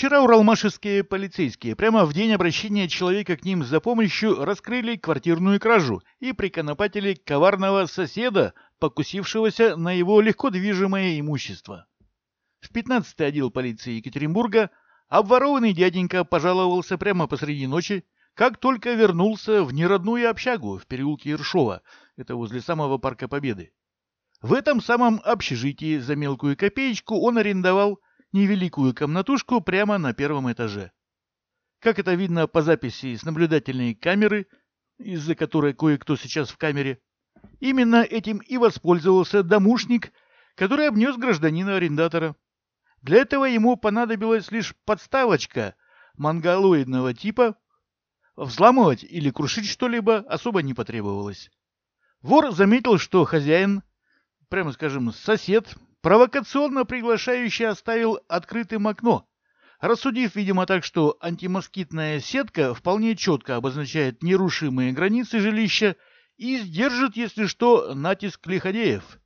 Вчера уралмашевские полицейские прямо в день обращения человека к ним за помощью раскрыли квартирную кражу и приконопатили коварного соседа, покусившегося на его легко движимое имущество. В 15-й отдел полиции Екатеринбурга обворованный дяденька пожаловался прямо посреди ночи, как только вернулся в неродную общагу в переулке Ершова, это возле самого Парка Победы. В этом самом общежитии за мелкую копеечку он арендовал невеликую комнатушку прямо на первом этаже. Как это видно по записи с наблюдательной камеры, из-за которой кое-кто сейчас в камере, именно этим и воспользовался домушник, который обнес гражданина-арендатора. Для этого ему понадобилась лишь подставочка мангалоидного типа. Взламывать или крушить что-либо особо не потребовалось. Вор заметил, что хозяин, прямо скажем, сосед, провокационно приглашающий оставил открытым окно, рассудив, видимо, так, что антимоскитная сетка вполне четко обозначает нерушимые границы жилища и сдержит, если что, натиск лиходеев.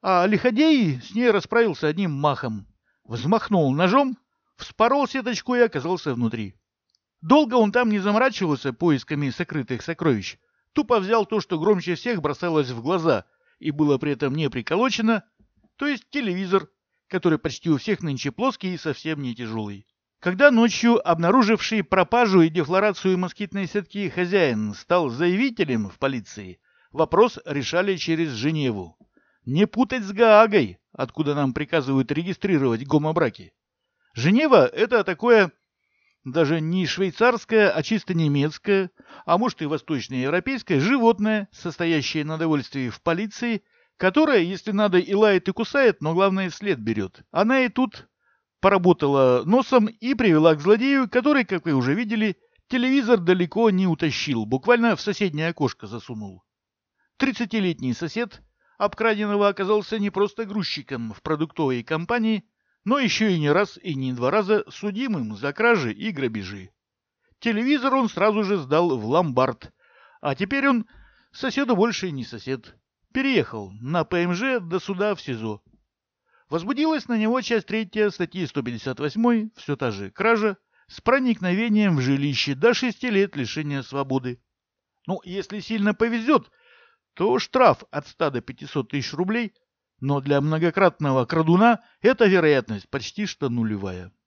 А лиходей с ней расправился одним махом. Взмахнул ножом, вспорол сеточку и оказался внутри. Долго он там не заморачивался поисками сокрытых сокровищ, тупо взял то, что громче всех бросалось в глаза и было при этом не приколочено — то есть телевизор, который почти у всех нынче плоский и совсем не тяжелый. Когда ночью обнаруживший пропажу и дефлорацию москитной сетки хозяин стал заявителем в полиции, вопрос решали через Женеву. Не путать с Гаагой, откуда нам приказывают регистрировать гомобраки. Женева – это такое даже не швейцарское, а чисто немецкое, а может и восточноевропейское животное, состоящее на довольствии в полиции – которая, если надо, и лает, и кусает, но главное след берет. Она и тут поработала носом и привела к злодею, который, как вы уже видели, телевизор далеко не утащил, буквально в соседнее окошко засунул. Тридцатилетний сосед обкраденного оказался не просто грузчиком в продуктовой компании, но еще и не раз и не два раза судимым за кражи и грабежи. Телевизор он сразу же сдал в ломбард, а теперь он соседу больше не сосед переехал на ПМЖ до суда в СИЗО. Возбудилась на него часть третья статьи 158, все та же кража, с проникновением в жилище до 6 лет лишения свободы. Ну, если сильно повезет, то штраф от 100 до 500 тысяч рублей, но для многократного крадуна эта вероятность почти что нулевая.